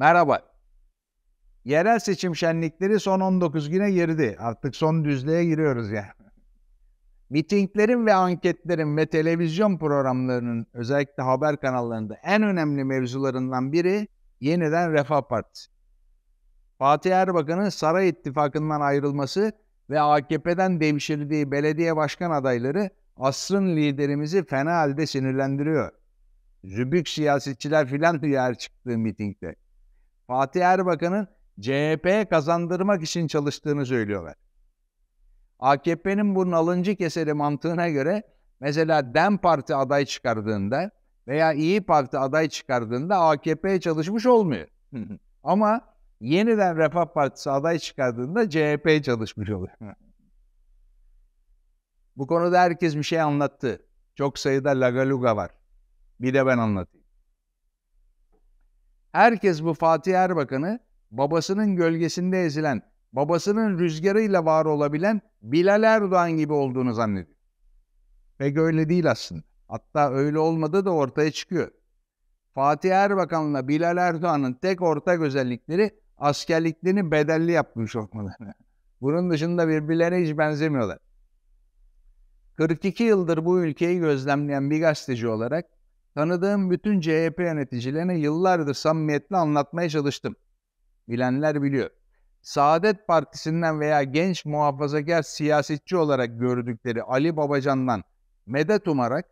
Merhaba. Yerel seçim şenlikleri son 19 güne girdi. Artık son düzlüğe giriyoruz ya. Mitinglerin ve anketlerin ve televizyon programlarının özellikle haber kanallarında en önemli mevzularından biri yeniden Refah Partisi. Fatih Erbakan'ın Saray ittifakından ayrılması ve AKP'den devşirdiği belediye başkan adayları asrın liderimizi fena halde sinirlendiriyor. Zübük siyasetçiler filan duyar çıktığı mitingde. Fatih Erbakan'ın CHP'ye kazandırmak için çalıştığını söylüyorlar. AKP'nin bunun alıncı keseri mantığına göre mesela DEM Parti aday çıkardığında veya İyi Parti aday çıkardığında AKP'ye çalışmış olmuyor. Ama yeniden Refah Partisi aday çıkardığında CHP'ye çalışmış oluyor. Bu konuda herkes bir şey anlattı. Çok sayıda lagaluga var. Bir de ben anlatayım. Herkes bu Fatih Erbakan'ı babasının gölgesinde ezilen, babasının rüzgarıyla var olabilen Bilal Erdoğan gibi olduğunu zannediyor. Pek öyle değil aslında. Hatta öyle olmadığı da ortaya çıkıyor. Fatih Erbakan'la Bilal Erdoğan'ın tek ortak özellikleri askerliklerini bedelli yapmış olmaları. Bunun dışında birbirlerine hiç benzemiyorlar. 42 yıldır bu ülkeyi gözlemleyen bir gazeteci olarak Tanıdığım bütün CHP yöneticilerine yıllardır samimiyetle anlatmaya çalıştım. Bilenler biliyor. Saadet Partisi'nden veya genç muhafazakar siyasetçi olarak gördükleri Ali Babacan'dan medet umarak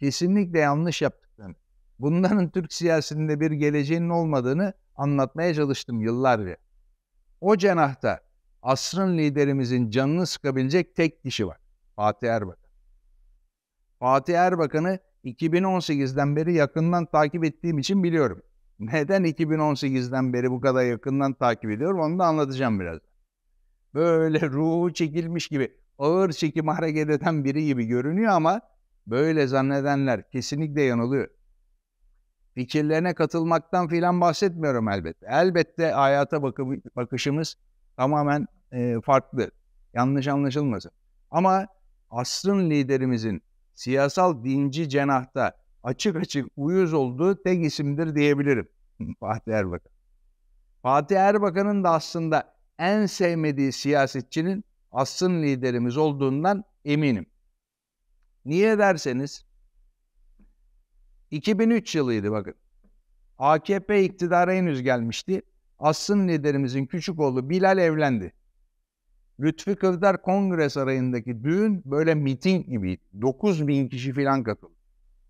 kesinlikle yanlış yaptıklarını, bunların Türk siyasetinde bir geleceğinin olmadığını anlatmaya çalıştım yıllarca. O cenahta asrın liderimizin canını sıkabilecek tek kişi var. Fatih Erbakan. Fatih Erbakan'ı 2018'den beri yakından takip ettiğim için biliyorum. Neden 2018'den beri bu kadar yakından takip ediyorum onu da anlatacağım biraz. Böyle ruhu çekilmiş gibi ağır çekim hareket eden biri gibi görünüyor ama böyle zannedenler kesinlikle yanılıyor. Fikirlerine katılmaktan filan bahsetmiyorum elbette. Elbette hayata bakı bakışımız tamamen e, farklı. Yanlış anlaşılmasın. Ama asrın liderimizin siyasal dinci cenahta açık açık uyuz olduğu tek isimdir diyebilirim Fatih Erbakan. Fatih Erbakan'ın da aslında en sevmediği siyasetçinin asın liderimiz olduğundan eminim. Niye derseniz 2003 yılıydı bakın. AKP iktidara henüz gelmişti. Asın liderimizin küçük oğlu Bilal evlendi. Lütfi Kırdar Kongre Sarayı'ndaki düğün böyle miting gibi. 9 bin kişi falan katıldı.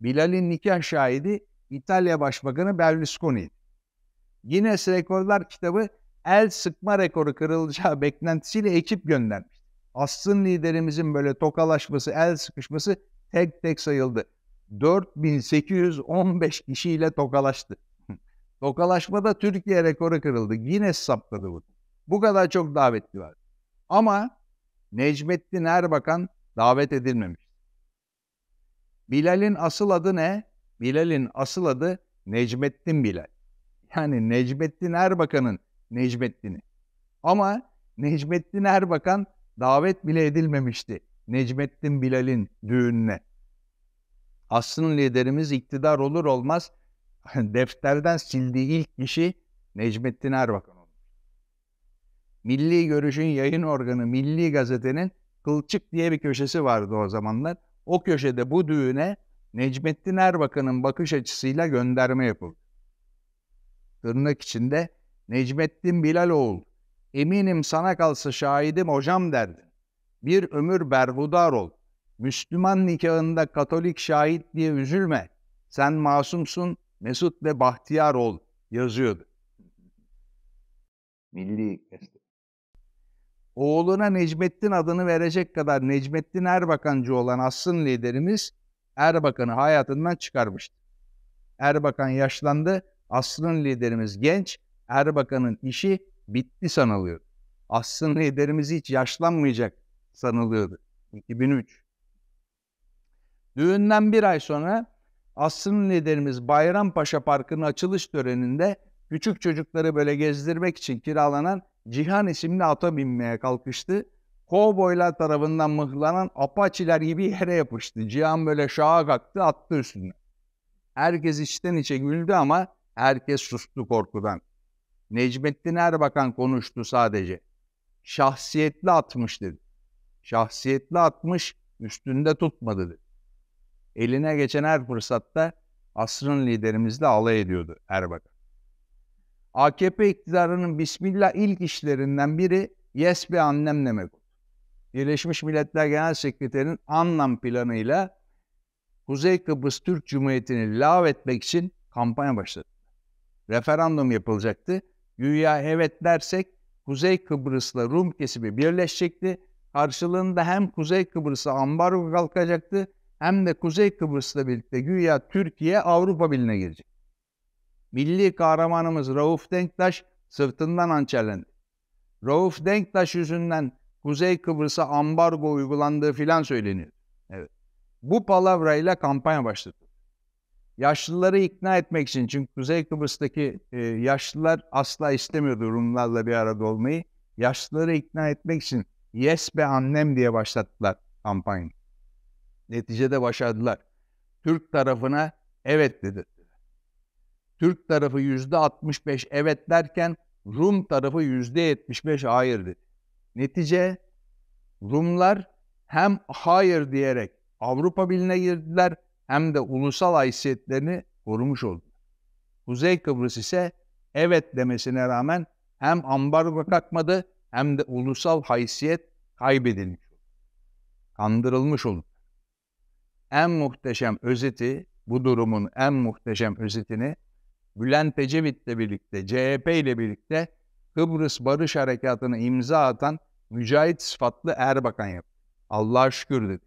Bilal'in nikah şahidi İtalya Başbakanı Berlusconi. Yine Rekorlar kitabı el sıkma rekoru kırılacağı beklentisiyle ekip göndermiş. Asrın liderimizin böyle tokalaşması, el sıkışması tek tek sayıldı. 4815 kişiyle tokalaştı. Tokalaşmada Türkiye rekoru kırıldı. Yine sapladı bu. Bu kadar çok davetli var. Ama Necmettin Erbakan davet edilmemiş. Bilal'in asıl adı ne? Bilal'in asıl adı Necmettin Bilal. Yani Necmettin Erbakan'ın Necmettin'i. Ama Necmettin Erbakan davet bile edilmemişti Necmettin Bilal'in düğününe. Aslında liderimiz iktidar olur olmaz defterden sildiği ilk kişi Necmettin Erbakan Milli Görüş'ün yayın organı Milli Gazete'nin Kılçık diye bir köşesi vardı o zamanlar. O köşede bu düğüne Necmettin Erbakan'ın bakış açısıyla gönderme yapıldı. Tırnak içinde Necmettin Bilaloğlu, eminim sana kalsa şahidim hocam derdi. Bir ömür berhudar ol. Müslüman nikahında Katolik şahit diye üzülme. Sen masumsun, mesut ve bahtiyar ol yazıyordu. Milli Gazete oğluna Necmettin adını verecek kadar Necmettin Erbakancı olan Aslı'n liderimiz Erbakan'ı hayatından çıkarmıştı. Erbakan yaşlandı, Aslı'n liderimiz genç, Erbakan'ın işi bitti sanılıyordu. Aslı'n liderimiz hiç yaşlanmayacak sanılıyordu. 2003. Düğünden bir ay sonra Aslı'n liderimiz Bayrampaşa Parkı'nın açılış töreninde küçük çocukları böyle gezdirmek için kiralanan Cihan isimli ata binmeye kalkıştı. Kovboylar tarafından mıhlanan apaçiler gibi yere yapıştı. Cihan böyle şaha kalktı attı üstüne. Herkes içten içe güldü ama herkes sustu korkudan. Necmettin Erbakan konuştu sadece. Şahsiyetli atmış dedi. Şahsiyetli atmış üstünde tutmadı. dedi. Eline geçen her fırsatta asrın liderimizle alay ediyordu Erbakan. AKP iktidarının Bismillah ilk işlerinden biri yes be annem demek oldu. Birleşmiş Milletler Genel Sekreterinin anlam planıyla Kuzey Kıbrıs Türk Cumhuriyeti'ni lav etmek için kampanya başladı. Referandum yapılacaktı. Güya evet dersek Kuzey Kıbrıs'la Rum kesimi birleşecekti. Karşılığında hem Kuzey Kıbrıs'a ambargo kalkacaktı hem de Kuzey Kıbrıs'la birlikte güya Türkiye Avrupa Birliği'ne girecek milli kahramanımız Rauf Denktaş sırtından hançerlendi. Rauf Denktaş yüzünden Kuzey Kıbrıs'a ambargo uygulandığı filan söyleniyor. Evet. Bu palavrayla kampanya başladı. Yaşlıları ikna etmek için çünkü Kuzey Kıbrıs'taki e, yaşlılar asla istemiyordu Rumlarla bir arada olmayı. Yaşlıları ikna etmek için yes be annem diye başlattılar kampanyayı. Neticede başardılar. Türk tarafına evet dedi. Türk tarafı yüzde 65 evet derken Rum tarafı yüzde 75 hayır dedi. Netice Rumlar hem hayır diyerek Avrupa Birliği'ne girdiler hem de ulusal haysiyetlerini korumuş oldular. Kuzey Kıbrıs ise evet demesine rağmen hem ambargo kalkmadı hem de ulusal haysiyet kaybedilmiş oldu. Kandırılmış oldu. En muhteşem özeti, bu durumun en muhteşem özetini Bülent Ecevit'le birlikte, CHP ile birlikte Kıbrıs Barış Harekatı'nı imza atan mücahit sıfatlı Erbakan yaptı. Allah'a şükür dedi.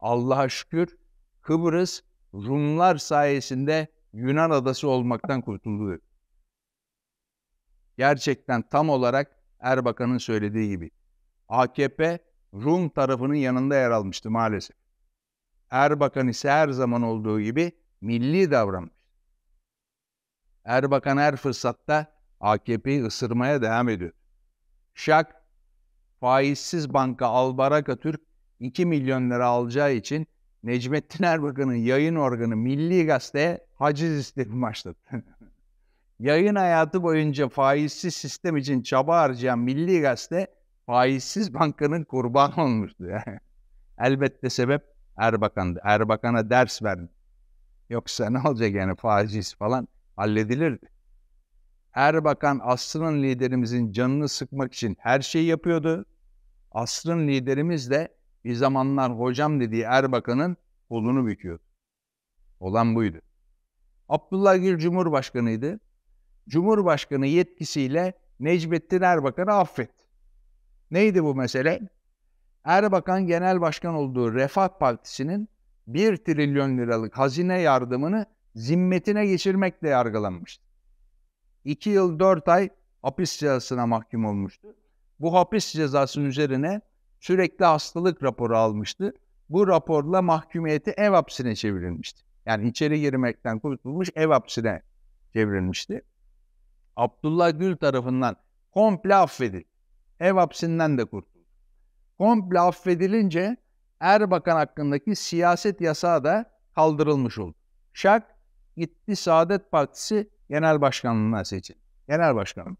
Allah'a şükür Kıbrıs Rumlar sayesinde Yunan adası olmaktan kurtuldu dedi. Gerçekten tam olarak Erbakan'ın söylediği gibi. AKP Rum tarafının yanında yer almıştı maalesef. Erbakan ise her zaman olduğu gibi milli davranmış. Erbakan her fırsatta AKP'yi ısırmaya devam ediyor. Şak, faizsiz banka Albaraka Türk 2 milyon lira alacağı için Necmettin Erbakan'ın yayın organı Milli Gazete'ye haciz istemi başladı. yayın hayatı boyunca faizsiz sistem için çaba harcayan Milli Gazete faizsiz bankanın kurbanı olmuştu. Elbette sebep Erbakan'dı. Erbakan'a ders verdi. Yoksa ne olacak yani faiz falan halledilirdi. Erbakan asrın liderimizin canını sıkmak için her şeyi yapıyordu. Asrın liderimiz de bir zamanlar hocam dediği Erbakan'ın kolunu büküyordu. Olan buydu. Abdullah Gül Cumhurbaşkanıydı. Cumhurbaşkanı yetkisiyle Necmettin Erbakan'ı affet. Neydi bu mesele? Erbakan Genel Başkan olduğu Refah Partisi'nin 1 trilyon liralık hazine yardımını zimmetine geçirmekle yargılanmıştı. 2 yıl 4 ay hapis cezasına mahkum olmuştu. Bu hapis cezasının üzerine sürekli hastalık raporu almıştı. Bu raporla mahkumiyeti ev hapsine çevrilmişti. Yani içeri girmekten kurtulmuş ev hapsine çevrilmişti. Abdullah Gül tarafından komple affedil. Ev hapsinden de kurtuldu. Komple affedilince Erbakan hakkındaki siyaset yasağı da kaldırılmış oldu. Şak gitti Saadet Partisi Genel Başkanlığı'na seçildi. Genel Başkanım.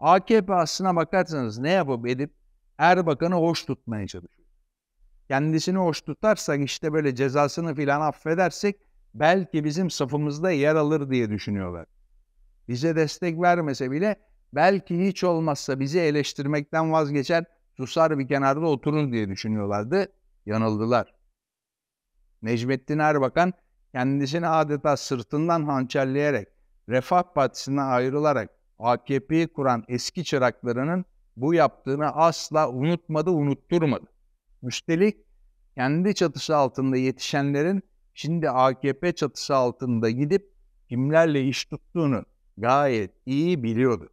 AKP aslına bakarsanız ne yapıp edip Erbakan'ı hoş tutmaya çalışıyor. Kendisini hoş tutarsak işte böyle cezasını filan affedersek belki bizim safımızda yer alır diye düşünüyorlar. Bize destek vermese bile belki hiç olmazsa bizi eleştirmekten vazgeçer, susar bir kenarda oturun diye düşünüyorlardı. Yanıldılar. Necmettin Erbakan kendisini adeta sırtından hançerleyerek Refah Partisi'ne ayrılarak AKP'yi kuran eski çıraklarının bu yaptığını asla unutmadı, unutturmadı. Üstelik kendi çatısı altında yetişenlerin şimdi AKP çatısı altında gidip kimlerle iş tuttuğunu gayet iyi biliyordu.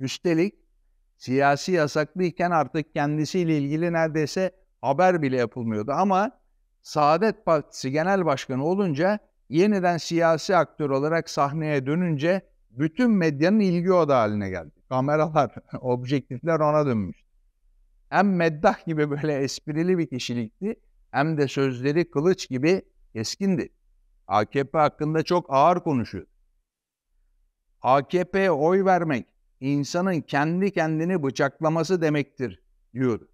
Üstelik siyasi yasaklıyken artık kendisiyle ilgili neredeyse haber bile yapılmıyordu ama Saadet Partisi Genel Başkanı olunca yeniden siyasi aktör olarak sahneye dönünce bütün medyanın ilgi odağı haline geldi. Kameralar, objektifler ona dönmüş. Hem meddah gibi böyle esprili bir kişilikti hem de sözleri kılıç gibi keskindi. AKP hakkında çok ağır konuşuyor. AKP'ye oy vermek insanın kendi kendini bıçaklaması demektir diyordu.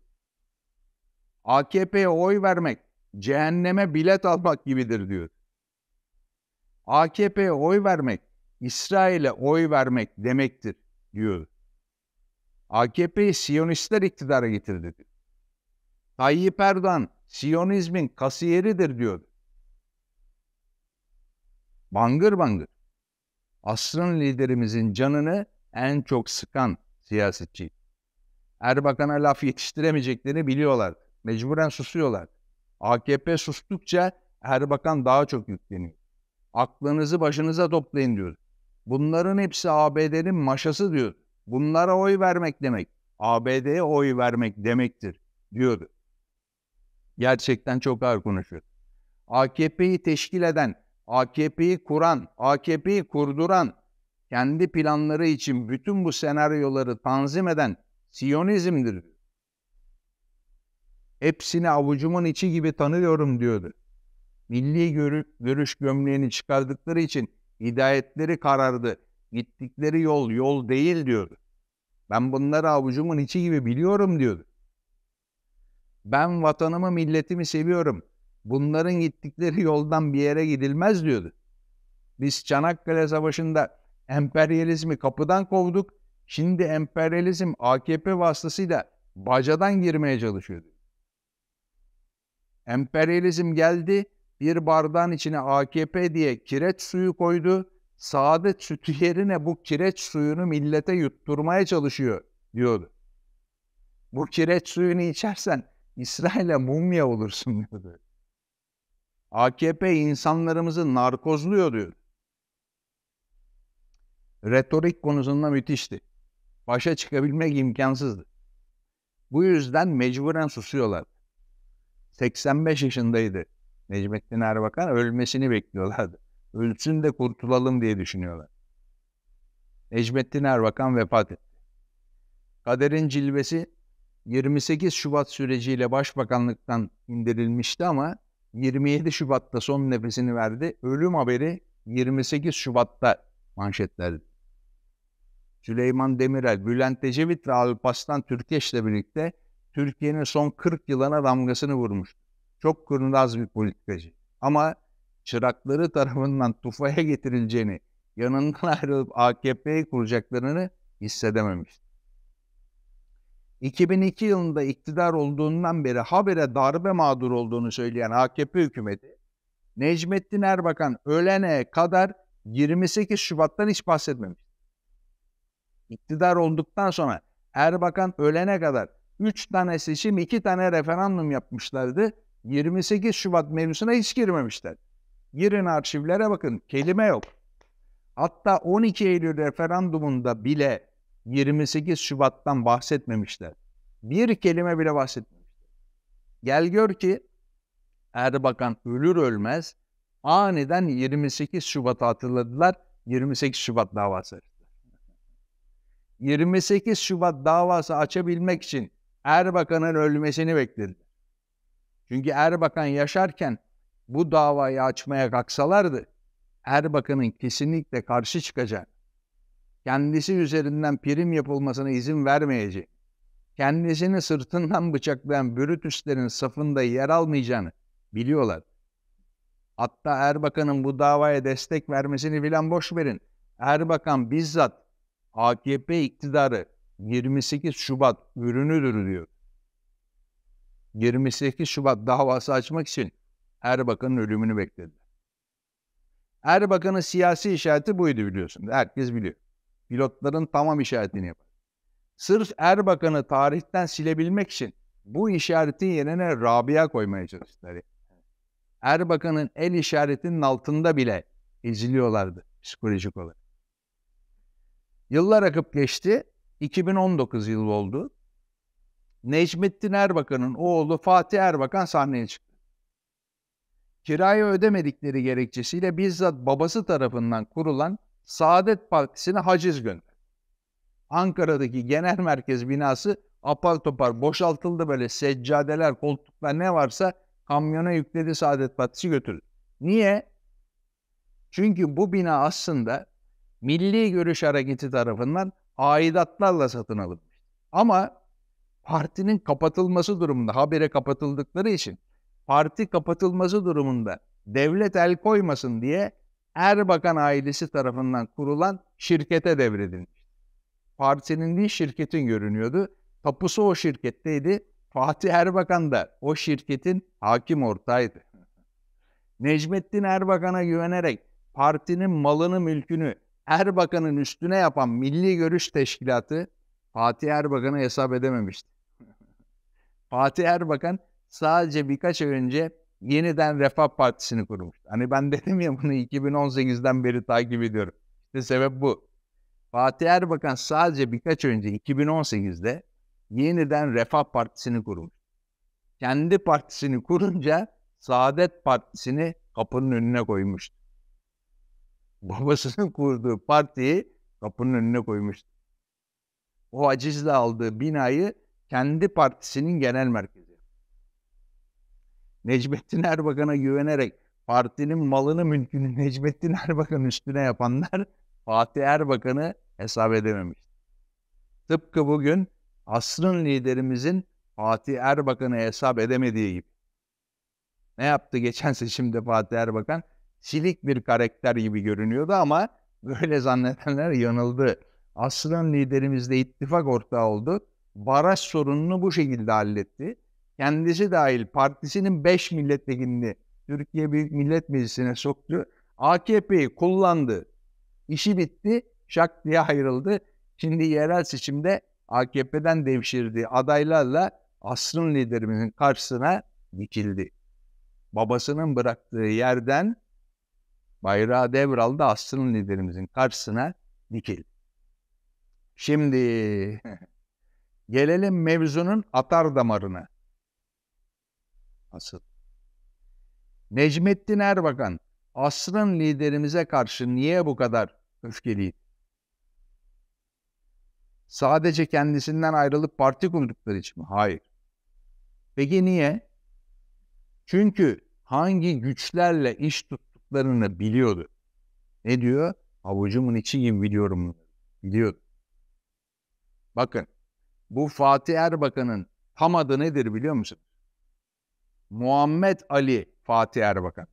AKP'ye oy vermek cehenneme bilet almak gibidir diyor. AKP'ye oy vermek, İsrail'e oy vermek demektir diyor. AKP'yi Siyonistler iktidara getirdi. Diyor. Tayyip Erdoğan Siyonizmin kasiyeridir diyor. Bangır bangır. Asrın liderimizin canını en çok sıkan siyasetçi. Erbakan'a laf yetiştiremeyeceklerini biliyorlar. Mecburen susuyorlar. AKP sustukça Erbakan daha çok yükleniyor. Aklınızı başınıza toplayın diyor. Bunların hepsi ABD'nin maşası diyor. Bunlara oy vermek demek. ABD'ye oy vermek demektir diyordu. Gerçekten çok ağır konuşuyor. AKP'yi teşkil eden, AKP'yi kuran, AKP'yi kurduran, kendi planları için bütün bu senaryoları tanzim eden Siyonizm'dir diyor. Hepsini avucumun içi gibi tanıyorum diyordu. Milli görü görüş gömleğini çıkardıkları için hidayetleri karardı. Gittikleri yol yol değil diyordu. Ben bunları avucumun içi gibi biliyorum diyordu. Ben vatanımı, milletimi seviyorum. Bunların gittikleri yoldan bir yere gidilmez diyordu. Biz Çanakkale Savaşı'nda emperyalizmi kapıdan kovduk. Şimdi emperyalizm AKP vasıtasıyla bacadan girmeye çalışıyordu. Emperyalizm geldi, bir bardağın içine AKP diye kireç suyu koydu. Saadet sütü yerine bu kireç suyunu millete yutturmaya çalışıyor diyordu. Bu kireç suyunu içersen İsrail'e mumya olursun diyordu. AKP insanlarımızı narkozluyor diyor. Retorik konusunda müthişti. Başa çıkabilmek imkansızdı. Bu yüzden mecburen susuyorlar. 85 yaşındaydı Necmettin Erbakan. Ölmesini bekliyorlardı. Ölsün de kurtulalım diye düşünüyorlar. Necmettin Erbakan vefat etti. Kaderin cilvesi 28 Şubat süreciyle başbakanlıktan indirilmişti ama 27 Şubat'ta son nefesini verdi. Ölüm haberi 28 Şubat'ta manşetlerdi. Süleyman Demirel, Bülent Ecevit ve Alparslan ile birlikte Türkiye'nin son 40 yılına damgasını vurmuş. Çok kurnaz bir politikacı. Ama çırakları tarafından tufaya getirileceğini, yanından ayrılıp AKP'yi kuracaklarını hissedememişti. 2002 yılında iktidar olduğundan beri habere darbe mağdur olduğunu söyleyen AKP hükümeti, Necmettin Erbakan ölene kadar 28 Şubat'tan hiç bahsetmemiş. İktidar olduktan sonra Erbakan ölene kadar 3 tane seçim, 2 tane referandum yapmışlardı. 28 Şubat mevzusuna hiç girmemişler. Girin arşivlere bakın, kelime yok. Hatta 12 Eylül referandumunda bile 28 Şubat'tan bahsetmemişler. Bir kelime bile bahsetmemişler. Gel gör ki Erbakan ölür ölmez aniden 28 Şubat'ı hatırladılar. 28 Şubat davası 28 Şubat davası açabilmek için Erbakan'ın ölmesini bekledi. Çünkü Erbakan yaşarken bu davayı açmaya kalksalardı Erbakan'ın kesinlikle karşı çıkacak. Kendisi üzerinden prim yapılmasına izin vermeyecek. Kendisini sırtından bıçaklayan Brutus'lerin safında yer almayacağını biliyorlar. Hatta Erbakan'ın bu davaya destek vermesini filan boş verin. Erbakan bizzat AKP iktidarı 28 Şubat ürünüdür diyor. 28 Şubat davası açmak için Erbakan'ın ölümünü bekledi. Erbakan'ın siyasi işareti buydu biliyorsun. Herkes biliyor. Pilotların tamam işaretini yapar. Sırf Erbakan'ı tarihten silebilmek için bu işaretin yerine Rabia koymaya çalıştılar. Erbakan'ın el işaretinin altında bile eziliyorlardı psikolojik olarak. Yıllar akıp geçti. 2019 yılı oldu. Necmettin Erbakan'ın oğlu Fatih Erbakan sahneye çıktı. Kirayı ödemedikleri gerekçesiyle bizzat babası tarafından kurulan Saadet Partisi'ne haciz gönderdi. Ankara'daki genel merkez binası apar topar boşaltıldı böyle seccadeler, koltuklar ne varsa kamyona yükledi Saadet Partisi götürdü. Niye? Çünkü bu bina aslında Milli Görüş Hareketi tarafından aidatlarla satın alınmış. Ama partinin kapatılması durumunda, habire kapatıldıkları için parti kapatılması durumunda devlet el koymasın diye Erbakan ailesi tarafından kurulan şirkete devredilmiş. Partinin bir şirketin görünüyordu. Tapusu o şirketteydi. Fatih Erbakan da o şirketin hakim ortağıydı. Necmettin Erbakan'a güvenerek partinin malını mülkünü her bakanın üstüne yapan Milli Görüş Teşkilatı Fatih Erbakan'ı hesap edememişti. Fatih Erbakan sadece birkaç ay önce yeniden Refah Partisi'ni kurmuştu. Hani ben dedim ya bunu 2018'den beri takip ediyorum. İşte sebep bu. Fatih Erbakan sadece birkaç önce 2018'de yeniden Refah Partisi'ni kurmuş. Kendi partisini kurunca Saadet Partisi'ni kapının önüne koymuştu babasının kurduğu partiyi kapının önüne koymuştu. O acizle aldığı binayı kendi partisinin genel merkezi. Necmettin Erbakan'a güvenerek partinin malını mülkünü Necmettin Erbakan üstüne yapanlar Fatih Erbakan'ı hesap edememişti. Tıpkı bugün asrın liderimizin Fatih Erbakan'ı hesap edemediği gibi. Ne yaptı geçen seçimde Fatih Erbakan? silik bir karakter gibi görünüyordu ama böyle zannedenler yanıldı. Aslan liderimizle ittifak ortağı oldu. Baraj sorununu bu şekilde halletti. Kendisi dahil partisinin 5 milletvekilini Türkiye Büyük Millet Meclisi'ne soktu. AKP'yi kullandı. İşi bitti. Şak diye ayrıldı. Şimdi yerel seçimde AKP'den devşirdiği adaylarla asrın liderimizin karşısına dikildi. Babasının bıraktığı yerden Bayrağı devraldı Aslı'nın liderimizin karşısına dikil. Şimdi gelelim mevzunun atar damarına. Asıl. Necmettin Erbakan asrın liderimize karşı niye bu kadar öfkeliydi? Sadece kendisinden ayrılıp parti kurdukları için mi? Hayır. Peki niye? Çünkü hangi güçlerle iş tut yaptıklarını biliyordu. Ne diyor? Avucumun içi gibi biliyorum. Biliyordu. Bakın bu Fatih Erbakan'ın tam adı nedir biliyor musun? Muhammed Ali Fatih Erbakan.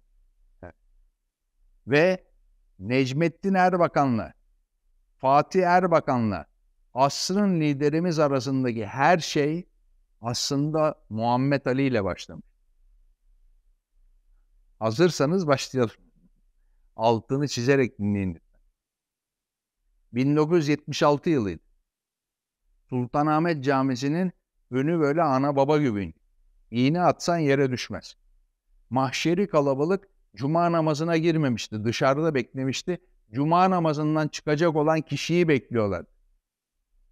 Ve Necmettin Erbakan'la Fatih Erbakan'la asrın liderimiz arasındaki her şey aslında Muhammed Ali ile başlamış. Hazırsanız başlayalım altını çizerek dinleyin. 1976 yılıydı. Sultanahmet Camisi'nin önü böyle ana baba gibi. İğne atsan yere düşmez. Mahşeri kalabalık cuma namazına girmemişti. Dışarıda beklemişti. Cuma namazından çıkacak olan kişiyi bekliyorlar.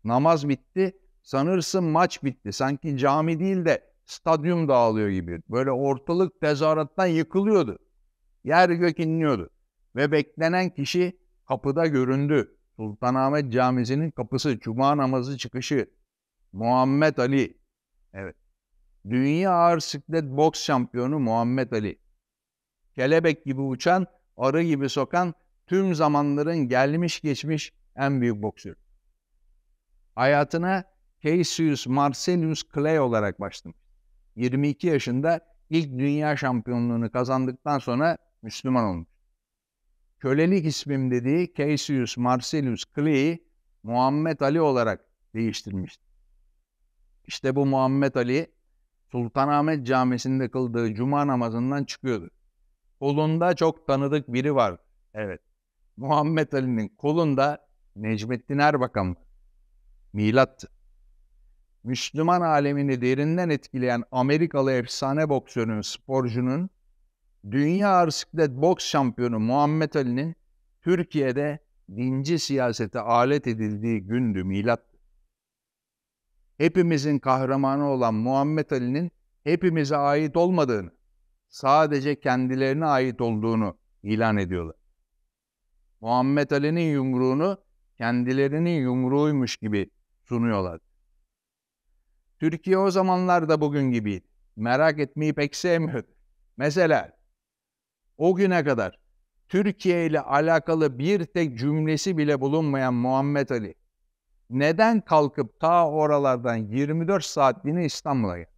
Namaz bitti. Sanırsın maç bitti. Sanki cami değil de stadyum dağılıyor gibi. Böyle ortalık tezahürattan yıkılıyordu. Yer gök inliyordu ve beklenen kişi kapıda göründü. Sultanahmet Camisi'nin kapısı, cuma namazı çıkışı. Muhammed Ali. Evet. Dünya ağır siklet boks şampiyonu Muhammed Ali. Kelebek gibi uçan, arı gibi sokan tüm zamanların gelmiş geçmiş en büyük boksör. Hayatına Cassius Marcellus Clay olarak başladım. 22 yaşında ilk dünya şampiyonluğunu kazandıktan sonra Müslüman olmuş kölelik ismim dediği Caesius Marcellus Clee'yi Muhammed Ali olarak değiştirmişti. İşte bu Muhammed Ali Sultanahmet Camisi'nde kıldığı cuma namazından çıkıyordu. Kolunda çok tanıdık biri var. Evet. Muhammed Ali'nin kolunda Necmettin Erbakan var. Müslüman alemini derinden etkileyen Amerikalı efsane boksörün, sporcunun dünya ağır siklet boks şampiyonu Muhammed Ali'nin Türkiye'de dinci siyasete alet edildiği gündü milat. Hepimizin kahramanı olan Muhammed Ali'nin hepimize ait olmadığını, sadece kendilerine ait olduğunu ilan ediyorlar. Muhammed Ali'nin yumruğunu kendilerinin yumruğuymuş gibi sunuyorlar. Türkiye o zamanlar da bugün gibiydi. Merak etmeyi pek sevmiyordu. Mesela o güne kadar Türkiye ile alakalı bir tek cümlesi bile bulunmayan Muhammed Ali neden kalkıp ta oralardan 24 saatliğine İstanbul'a geldi?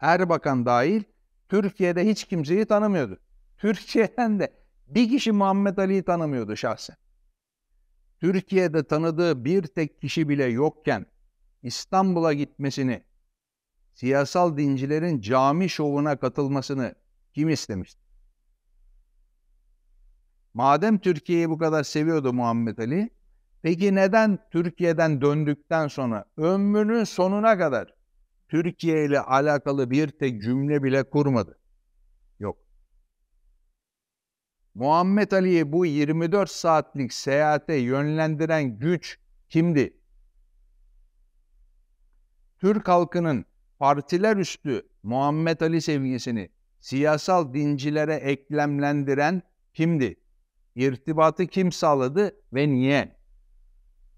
Erbakan dahil Türkiye'de hiç kimseyi tanımıyordu. Türkiye'den de bir kişi Muhammed Ali'yi tanımıyordu şahsen. Türkiye'de tanıdığı bir tek kişi bile yokken İstanbul'a gitmesini siyasal dincilerin cami şovuna katılmasını kim istemişti? Madem Türkiye'yi bu kadar seviyordu Muhammed Ali, peki neden Türkiye'den döndükten sonra ömrünün sonuna kadar Türkiye ile alakalı bir tek cümle bile kurmadı? Yok. Muhammed Ali'yi bu 24 saatlik seyahate yönlendiren güç kimdi? Türk halkının partiler üstü Muhammed Ali sevgisini siyasal dincilere eklemlendiren kimdi? İrtibatı kim sağladı ve niye?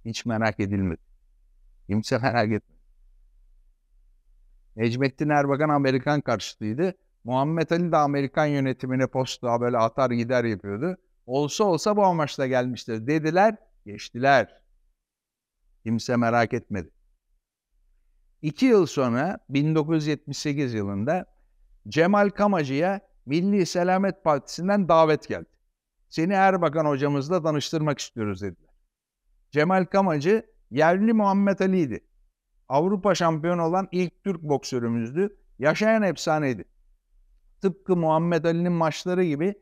Hiç merak edilmedi. Kimse merak etmedi. Necmettin Erbakan Amerikan karşıtıydı. Muhammed Ali de Amerikan yönetimine posta böyle atar gider yapıyordu. Olsa olsa bu amaçla gelmiştir dediler, geçtiler. Kimse merak etmedi. İki yıl sonra 1978 yılında Cemal Kamacı'ya Milli Selamet Partisi'nden davet geldi. Seni Erbakan hocamızla danıştırmak istiyoruz dediler. Cemal Kamacı yerli Muhammed Ali'ydi. Avrupa şampiyonu olan ilk Türk boksörümüzdü. Yaşayan efsaneydi. Tıpkı Muhammed Ali'nin maçları gibi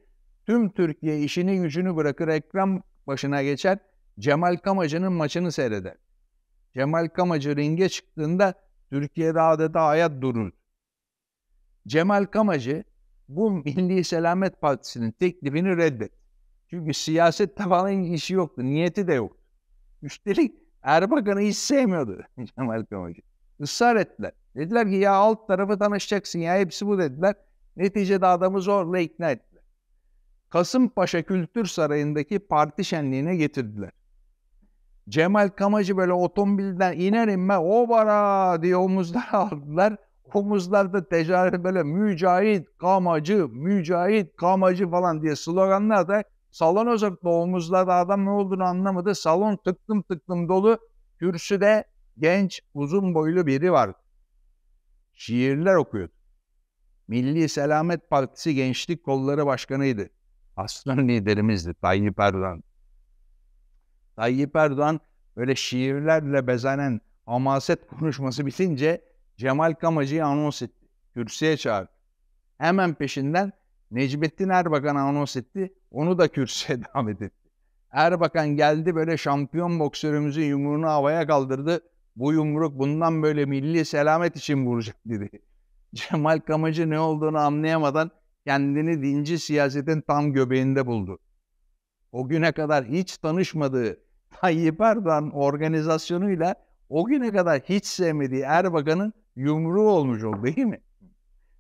tüm Türkiye işini gücünü bırakır ekran başına geçer Cemal Kamacı'nın maçını seyreder. Cemal Kamacı ringe çıktığında Türkiye'de adeta hayat durur. Cemal Kamacı bu Milli Selamet Partisi'nin teklifini reddetti. Çünkü siyasette falan işi yoktu, niyeti de yoktu. Üstelik Erbakan'ı hiç sevmiyordu Cemal Kamacı. Israr ettiler. Dediler ki ya alt tarafı tanışacaksın ya hepsi bu dediler. Neticede adamı zorla ikna ettiler. Kasımpaşa Kültür Sarayı'ndaki parti şenliğine getirdiler. Cemal Kamacı böyle otomobilden iner inme o bara diye omuzlar aldılar. Omuzlarda ticaret böyle mücahit kamacı, mücahit kamacı falan diye sloganlar da salon ocakta omuzlarda adam ne olduğunu anlamadı. Salon tıktım tıktım dolu. Kürsüde genç uzun boylu biri var. Şiirler okuyordu. Milli Selamet Partisi Gençlik Kolları Başkanı'ydı. Aslan liderimizdi Tayyip Erdoğan. Tayyip Erdoğan böyle şiirlerle bezenen amaset konuşması bitince Cemal Kamacı'yı anons etti. Kürsüye çağırdı. Hemen peşinden Necmettin Erbakan anons etti. Onu da kürsüye davet etti. Erbakan geldi böyle şampiyon boksörümüzün yumruğunu havaya kaldırdı. Bu yumruk bundan böyle milli selamet için vuracak dedi. Cemal Kamacı ne olduğunu anlayamadan kendini dinci siyasetin tam göbeğinde buldu. O güne kadar hiç tanışmadığı Tayyip Erdoğan organizasyonuyla o güne kadar hiç sevmediği Erbakan'ın yumruğu olmuş oldu değil mi?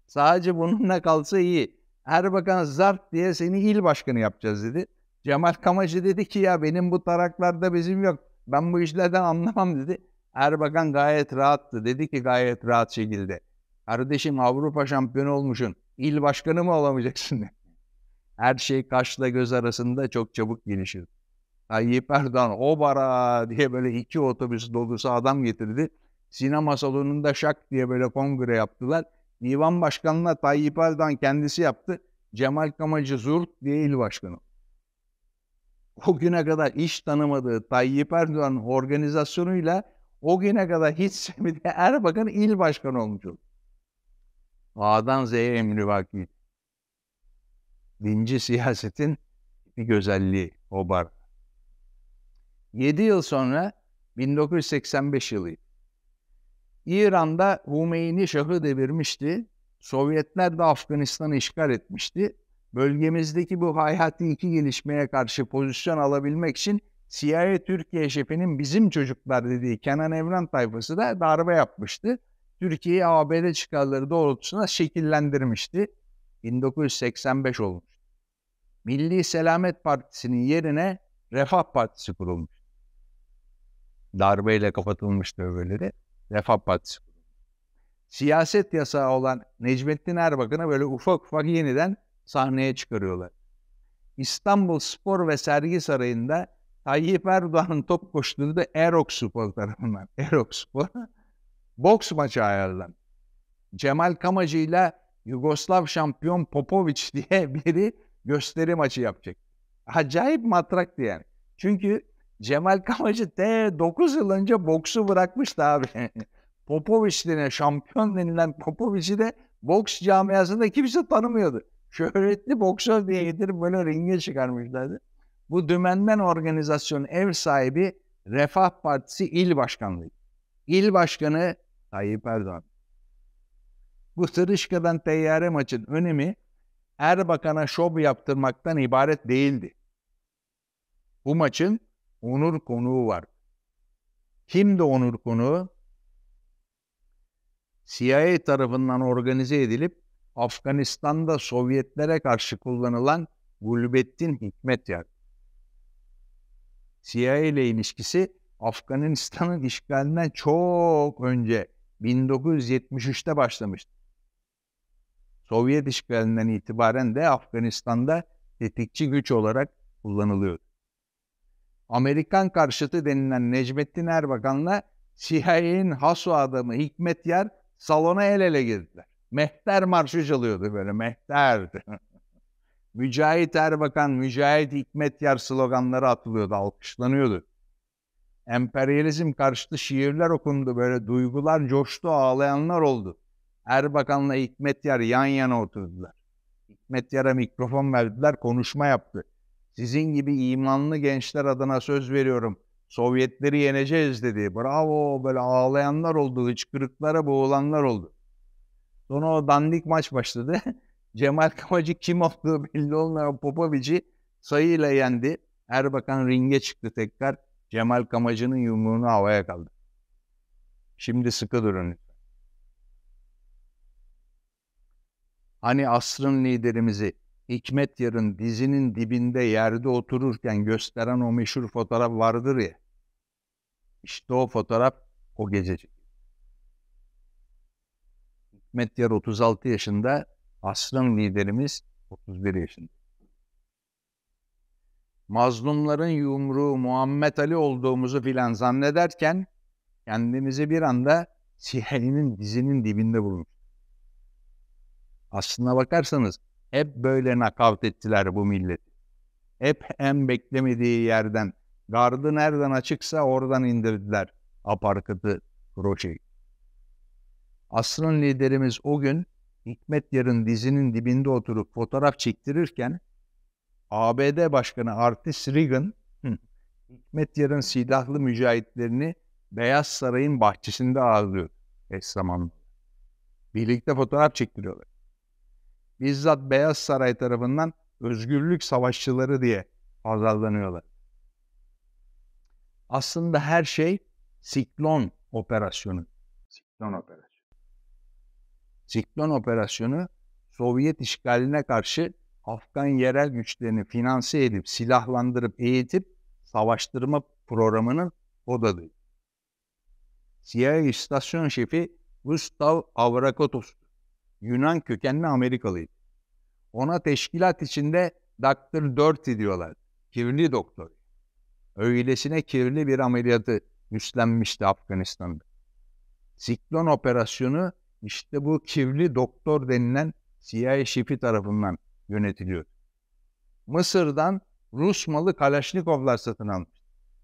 Sadece bununla kalsa iyi. Erbakan zart diye seni il başkanı yapacağız dedi. Cemal Kamacı dedi ki ya benim bu taraklarda bizim yok. Ben bu işlerden anlamam dedi. Erbakan gayet rahattı. Dedi ki gayet rahat şekilde. Kardeşim Avrupa şampiyonu olmuşsun. İl başkanı mı olamayacaksın? Her şey kaşla göz arasında çok çabuk gelişir. Tayyip Erdoğan obara diye böyle iki otobüs dolusu adam getirdi. Sinema salonunda şak diye böyle kongre yaptılar. Divan başkanına Tayyip Erdoğan kendisi yaptı. Cemal Kamacı Zurt diye il başkanı. O güne kadar iş tanımadığı Tayyip Erdoğan'ın organizasyonuyla o güne kadar hiç sevmediği Erbakan il başkanı olmuş oldu. A'dan Z'ye emri vaki. Dinci siyasetin bir özelliği o bar. 7 yıl sonra 1985 yılı. İran'da Hümeyni Şah'ı devirmişti. Sovyetler de Afganistan'ı işgal etmişti. Bölgemizdeki bu hayati iki gelişmeye karşı pozisyon alabilmek için CIA Türkiye şefinin bizim çocuklar dediği Kenan Evren tayfası da darbe yapmıştı. Türkiye'yi ABD çıkarları doğrultusuna şekillendirmişti. 1985 olmuş. Milli Selamet Partisi'nin yerine Refah Partisi kurulmuş darbeyle kapatılmıştı öbürleri. Refah Partisi. Siyaset yasağı olan Necmettin Erbakan'ı böyle ufak ufak yeniden sahneye çıkarıyorlar. İstanbul Spor ve Sergi Sarayı'nda Tayyip Erdoğan'ın top koşturduğu Erok Spor tarafından. Erok Spor. Boks maçı ayarlan. Cemal Kamacı ile Yugoslav şampiyon Popovic diye biri gösteri maçı yapacak. Acayip matraktı yani. Çünkü Cemal Kamacı T 9 yıl önce boksu bırakmıştı abi. Popoviç'ine şampiyon denilen Popoviç'i de boks camiasında kimse tanımıyordu. Şöhretli boksör diye getirip böyle ringe çıkarmışlardı. Bu dümenden organizasyonun ev sahibi Refah Partisi il başkanlığı. İl başkanı Tayyip Erdoğan. Bu tırışkadan teyyare maçın önemi Erbakan'a şov yaptırmaktan ibaret değildi. Bu maçın onur konuğu var. Kimdi onur konuğu? CIA tarafından organize edilip Afganistan'da Sovyetlere karşı kullanılan Gulbettin Hikmet yer. CIA ile ilişkisi Afganistan'ın işgalinden çok önce 1973'te başlamıştı. Sovyet işgalinden itibaren de Afganistan'da tetikçi güç olarak kullanılıyor. Amerikan karşıtı denilen Necmettin Erbakan'la CIA'nin haso adamı Hikmet Yer salona el ele girdiler. Mehter marşı çalıyordu böyle Mehter'di. Mücahit Erbakan, Mücahit Hikmet Yer sloganları atılıyordu, alkışlanıyordu. Emperyalizm karşıtı şiirler okundu böyle duygular coştu ağlayanlar oldu. Erbakan'la Hikmet Yer yan yana oturdular. Hikmet Yer'e mikrofon verdiler konuşma yaptı. Sizin gibi imanlı gençler adına söz veriyorum. Sovyetleri yeneceğiz dedi. Bravo böyle ağlayanlar oldu, hıçkırıklara boğulanlar oldu. Sonra o dandik maç başladı. Cemal Kamacı kim olduğu belli olmayan Popovic'i sayıyla yendi. Erbakan ringe çıktı tekrar. Cemal Kamacı'nın yumruğunu havaya kaldı. Şimdi sıkı durun. Hani asrın liderimizi Hikmet Yar'ın dizinin dibinde yerde otururken gösteren o meşhur fotoğraf vardır ya. İşte o fotoğraf o gece. Hikmet Yar 36 yaşında, asrın liderimiz 31 yaşında. Mazlumların yumruğu Muhammed Ali olduğumuzu filan zannederken kendimizi bir anda CIA'nin dizinin dibinde bulmuş. Aslına bakarsanız hep böyle nakavt ettiler bu milleti. Hep en beklemediği yerden. Gardı nereden açıksa oradan indirdiler aparkıtı Roşe'yi. Asrın liderimiz o gün Hikmet Yar'ın dizinin dibinde oturup fotoğraf çektirirken ABD Başkanı Artis Reagan Hikmet Yar'ın silahlı mücahitlerini Beyaz Saray'ın bahçesinde ağırlıyor eş zamanlı. Birlikte fotoğraf çektiriyorlar bizzat Beyaz Saray tarafından özgürlük savaşçıları diye pazarlanıyorlar. Aslında her şey siklon operasyonu. Siklon operasyonu. Siklon operasyonu Sovyet işgaline karşı Afgan yerel güçlerini finanse edip, silahlandırıp, eğitip savaştırma programının odadı. CIA istasyon şefi Gustav Avrakotos Yunan kökenli Amerikalıydı. Ona teşkilat içinde Dr. Dirty diyorlar. Kirli doktor. Öylesine kirli bir ameliyatı üstlenmişti Afganistan'da. Siklon operasyonu işte bu kirli doktor denilen CIA şefi tarafından yönetiliyor. Mısır'dan Rus malı Kalaşnikovlar satın almış.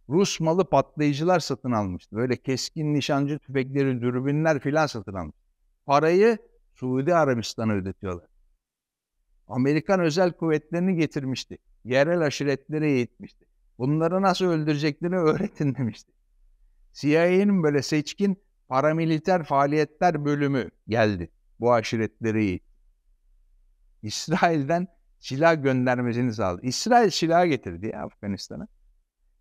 Rus malı patlayıcılar satın almıştı. Böyle keskin nişancı tüfekleri, dürbünler filan satın almış. Parayı Suudi Arabistan'a ödetiyorlar. Amerikan özel kuvvetlerini getirmişti. Yerel aşiretleri eğitmişti. Bunları nasıl öldüreceklerini öğretin demişti. CIA'nin böyle seçkin paramiliter faaliyetler bölümü geldi. Bu aşiretleri eğitti. İsrail'den silah göndermesini sağladı. İsrail silah getirdi ya Afganistan'a.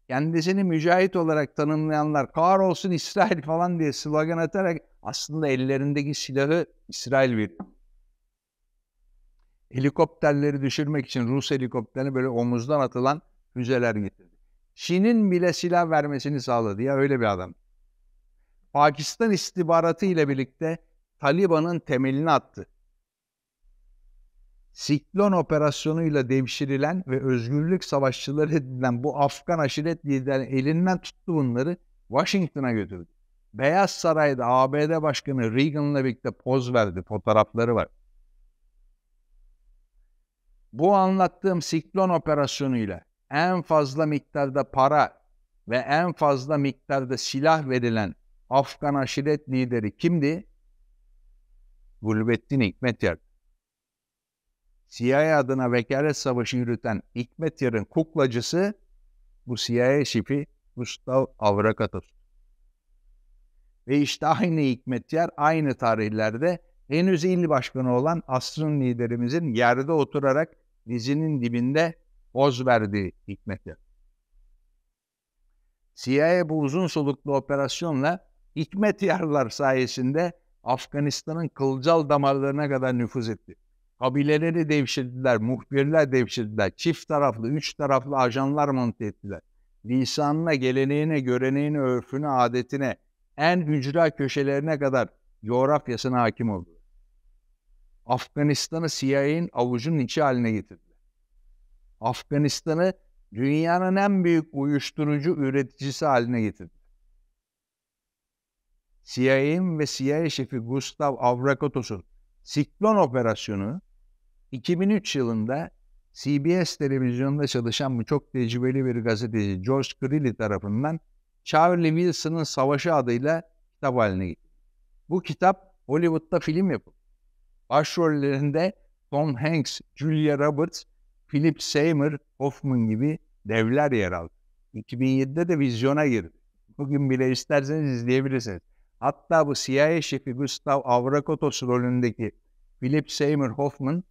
Kendisini mücahit olarak tanımlayanlar olsun İsrail falan diye slogan atarak aslında ellerindeki silahı İsrail bir Helikopterleri düşürmek için Rus helikopterini böyle omuzdan atılan füzeler getirdi. Çin'in bile silah vermesini sağladı ya öyle bir adam. Pakistan istihbaratı ile birlikte Taliban'ın temelini attı. Siklon operasyonuyla devşirilen ve özgürlük savaşçıları edilen bu Afgan aşiret liderinin elinden tuttu bunları Washington'a götürdü. Beyaz Saray'da ABD Başkanı Reagan'la birlikte poz verdi. Fotoğrafları var. Bu anlattığım siklon operasyonuyla en fazla miktarda para ve en fazla miktarda silah verilen Afgan aşiret lideri kimdi? Gulbettin Hikmet CIA adına vekalet savaşı yürüten Hikmet kuklacısı bu CIA şifi Mustafa Avrakatır. Ve işte aynı Hikmetyer aynı tarihlerde henüz il başkanı olan asrın liderimizin yerde oturarak dizinin dibinde oz verdiği Hikmetyer. CIA bu uzun soluklu operasyonla Hikmet Yarlar sayesinde Afganistan'ın kılcal damarlarına kadar nüfuz etti. Kabileleri devşirdiler, muhbirler devşirdiler, çift taraflı, üç taraflı ajanlar monte ettiler. Lisanına, geleneğine, göreneğine, örfüne, adetine, en hücre köşelerine kadar coğrafyasına hakim oldu. Afganistan'ı CIA'nin avucunun içi haline getirdi. Afganistan'ı dünyanın en büyük uyuşturucu üreticisi haline getirdi. CIA'nin ve CIA şefi Gustav Avrakotos'un Siklon operasyonu 2003 yılında CBS televizyonunda çalışan bu çok tecrübeli bir gazeteci George Grilly tarafından Charlie Wilson'ın Savaşı adıyla kitap haline getirdi. Bu kitap Hollywood'da film yapıldı. Başrollerinde Tom Hanks, Julia Roberts, Philip Seymour Hoffman gibi devler yer aldı. 2007'de de vizyona girdi. Bugün bile isterseniz izleyebilirsiniz. Hatta bu CIA şefi Gustav Avrakotos rolündeki Philip Seymour Hoffman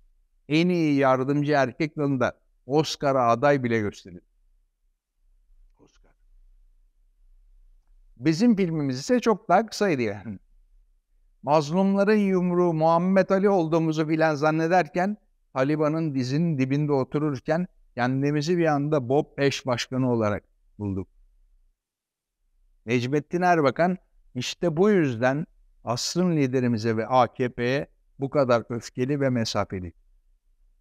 en iyi yardımcı erkek dalında Oscar'a aday bile gösterildi. Bizim filmimiz ise çok daha kısaydı yani. Mazlumların yumruğu Muhammed Ali olduğumuzu bilen zannederken Taliban'ın dizinin dibinde otururken kendimizi bir anda Bob Peş Başkanı olarak bulduk. Necmettin Erbakan işte bu yüzden asrın liderimize ve AKP'ye bu kadar öfkeli ve mesafeli.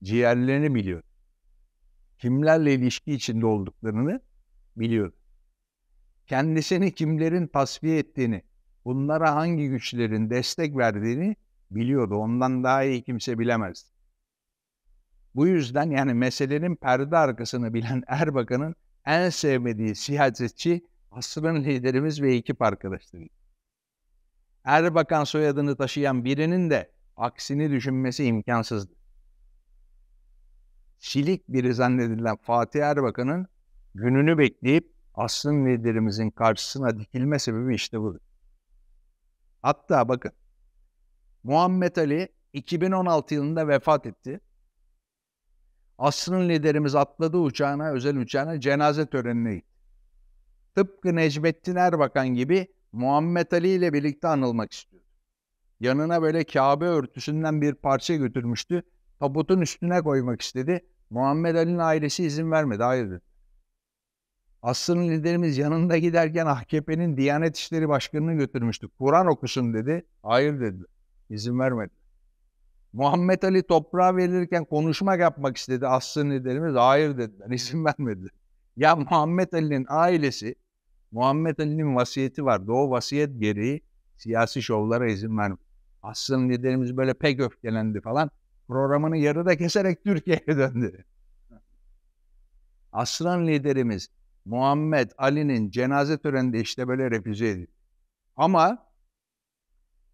Ciğerlerini biliyor. Kimlerle ilişki içinde olduklarını biliyor kendisini kimlerin tasfiye ettiğini, bunlara hangi güçlerin destek verdiğini biliyordu. Ondan daha iyi kimse bilemez. Bu yüzden yani meselenin perde arkasını bilen Erbakan'ın en sevmediği siyasetçi asrın liderimiz ve ekip arkadaşları. Erbakan soyadını taşıyan birinin de aksini düşünmesi imkansızdı. Silik biri zannedilen Fatih Erbakan'ın gününü bekleyip asrın liderimizin karşısına dikilme sebebi işte bu. Hatta bakın Muhammed Ali 2016 yılında vefat etti. Asrın liderimiz atladığı uçağına, özel uçağına cenaze törenine gitti. Tıpkı Necmettin Erbakan gibi Muhammed Ali ile birlikte anılmak istiyordu. Yanına böyle Kabe örtüsünden bir parça götürmüştü. Tabutun üstüne koymak istedi. Muhammed Ali'nin ailesi izin vermedi. Hayır dedi. Aslı'nın liderimiz yanında giderken AKP'nin Diyanet İşleri Başkanı'nı götürmüştü. Kur'an okusun dedi. Hayır dedi. İzin vermedi. Muhammed Ali toprağa verilirken konuşmak yapmak istedi Aslı'nın liderimiz. Hayır dediler. İzin vermedi. Ya Muhammed Ali'nin ailesi, Muhammed Ali'nin vasiyeti var. Doğu vasiyet gereği siyasi şovlara izin vermedi. Aslı'nın liderimiz böyle pek öfkelendi falan. Programını yarıda keserek Türkiye'ye döndü. Aslan liderimiz Muhammed Ali'nin cenaze töreninde işte böyle refüze edildi. Ama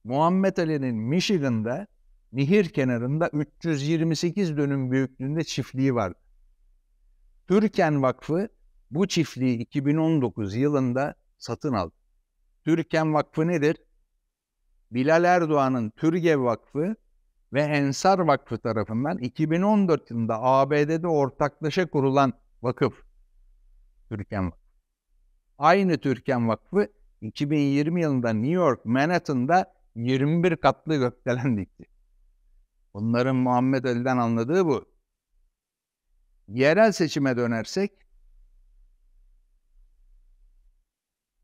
Muhammed Ali'nin Michigan'da nehir kenarında 328 dönüm büyüklüğünde çiftliği vardı. Türken Vakfı bu çiftliği 2019 yılında satın aldı. Türken Vakfı nedir? Bilal Erdoğan'ın Türgev Vakfı ve Ensar Vakfı tarafından 2014 yılında ABD'de ortaklaşa kurulan vakıf. Türken Vakfı. Aynı Türken Vakfı 2020 yılında New York Manhattan'da 21 katlı gökdelen dikti. Bunların Muhammed Ali'den anladığı bu. Yerel seçime dönersek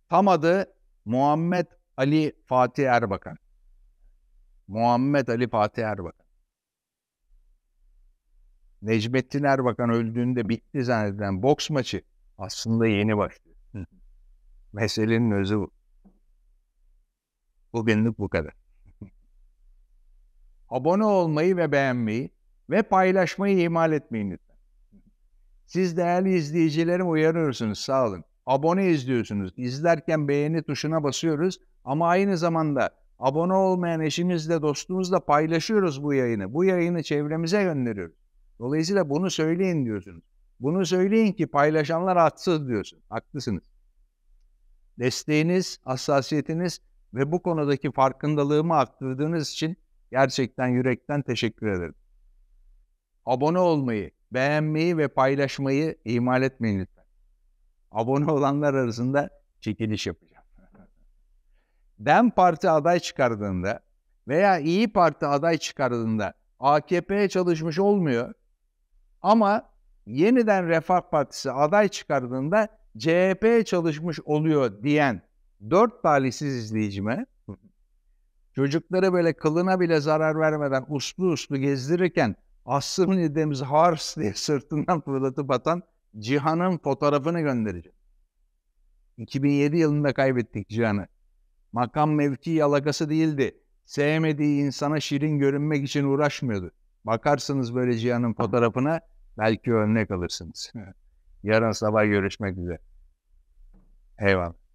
tam adı Muhammed Ali Fatih Erbakan. Muhammed Ali Fatih Erbakan. Necmettin Erbakan öldüğünde bitti zanneden boks maçı aslında yeni başlıyor. Hı. Meselenin özü bu. Bugünlük bu kadar. Abone olmayı ve beğenmeyi ve paylaşmayı ihmal etmeyin lütfen. Siz değerli izleyicilerim uyarıyorsunuz sağ olun. Abone izliyorsunuz. İzlerken beğeni tuşuna basıyoruz ama aynı zamanda abone olmayan eşimizle dostumuzla paylaşıyoruz bu yayını. Bu yayını çevremize gönderiyoruz. Dolayısıyla bunu söyleyin diyorsunuz. Bunu söyleyin ki paylaşanlar haksız diyorsun. Haklısınız. Desteğiniz, hassasiyetiniz ve bu konudaki farkındalığımı arttırdığınız için gerçekten yürekten teşekkür ederim. Abone olmayı, beğenmeyi ve paylaşmayı ihmal etmeyin lütfen. Abone olanlar arasında çekiliş yapacağım. DEM Parti aday çıkardığında veya İyi Parti aday çıkardığında AKP'ye çalışmış olmuyor ama yeniden Refah Partisi aday çıkardığında CHP çalışmış oluyor diyen dört talihsiz izleyicime çocukları böyle kılına bile zarar vermeden uslu uslu gezdirirken asrın idemizi hars diye sırtından fırlatıp atan Cihan'ın fotoğrafını göndereceğim. 2007 yılında kaybettik Cihan'ı. Makam mevki yalakası değildi. Sevmediği insana şirin görünmek için uğraşmıyordu. Bakarsınız böyle Cihan'ın fotoğrafına Belki örnek alırsınız. Yarın sabah görüşmek üzere. Eyvallah.